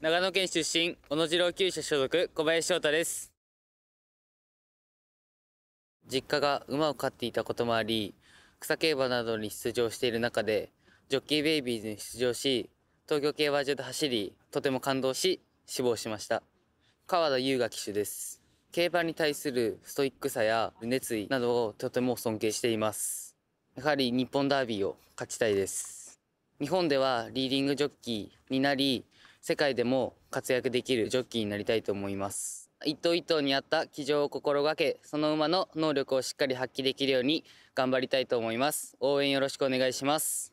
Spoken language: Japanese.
長野県出身、小野次郎厩舎所属、小林翔太です。実家が馬を飼っていたこともあり、草競馬などに出場している中で、ジョッキーベイビーズに出場し、東京競馬場で走り、とても感動し、死亡しました。川田優雅騎手です。競馬に対するストイックさや熱意などをとても尊敬しています。やはり日本ダービーを勝ちたいです。日本ではリーディングジョッキーになり、世界でも活躍できるジョッキーになりたいと思います。一頭一頭に合った騎乗を心がけ、その馬の能力をしっかり発揮できるように頑張りたいと思います。応援よろしくお願いします。